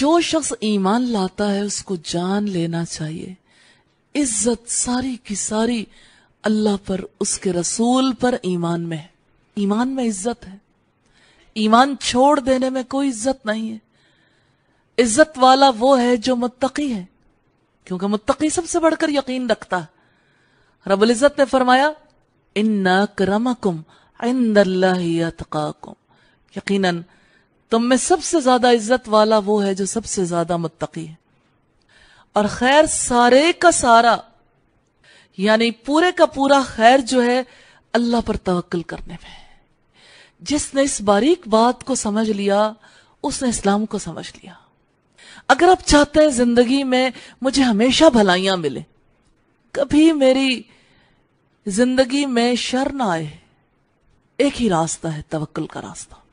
جو شخص ایمان لاتا ہے اس کو جان لینا چاہیے عزت ساری کی ساری اللہ پر اس کے رسول پر ایمان میں ہے ایمان میں عزت ہے ایمان چھوڑ دینے میں کوئی عزت نہیں ہے عزت والا وہ ہے جو متقی ہے کیونکہ متقی سب سے بڑھ کر یقین رکھتا ہے رب العزت نے فرمایا عند اللہ کم یقیناً تم میں سب سے زیادہ عزت والا وہ ہے جو سب سے زیادہ متقی ہے اور خیر سارے کا سارا یعنی پورے کا پورا خیر جو ہے اللہ پر توکل کرنے میں جس نے اس باریک بات کو سمجھ لیا اس نے اسلام کو سمجھ لیا اگر آپ چاہتے ہیں زندگی میں مجھے ہمیشہ بھلائیاں ملے کبھی میری زندگی میں شر نہ آئے ایک ہی راستہ ہے توکل کا راستہ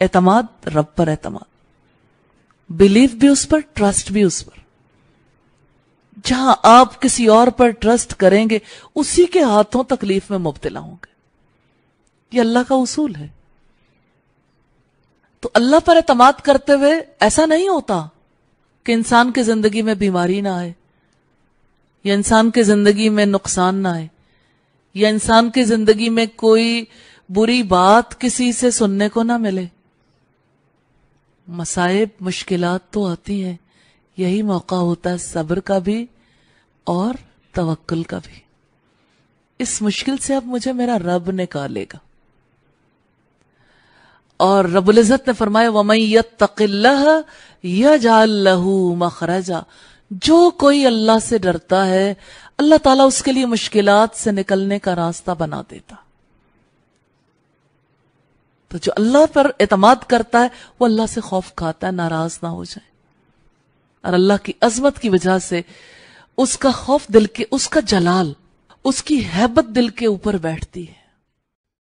اعتماد رب پر اعتماد بلیف بھی اس پر ٹرسٹ بھی اس پر جہاں آپ کسی اور پر ٹرسٹ کریں گے اسی کے ہاتھوں تکلیف میں مبتلا ہوں گے یہ اللہ کا اصول ہے تو اللہ پر اعتماد کرتے ہوئے ایسا نہیں ہوتا کہ انسان کی زندگی میں بیماری نہ آئے یا انسان کی زندگی میں نقصان نہ آئے یا انسان کی زندگی میں کوئی بری بات کسی سے سننے کو نہ ملے مصائب مشکلات تو آتی ہیں یہی موقع ہوتا ہے صبر کا بھی اور توکل کا بھی اس مشکل سے اب مجھے میرا رب نکالے گا اور رب العزت نے فرمایا وَمَنْ يَتَّقِ اللَّهَ يَجْعَلْ لَهُ مَخْرَجَ جو کوئی اللہ سے ڈرتا ہے اللہ تعالیٰ اس کے لیے مشکلات سے نکلنے کا راستہ بنا دیتا تو جو اللہ پر اعتماد کرتا ہے وہ اللہ سے خوف کھاتا ہے ناراض نہ ہو جائے اور اللہ کی عظمت کی وجہ سے اس کا خوف دل کے اس کا جلال اس کی حیبت دل کے اوپر بیٹھتی ہے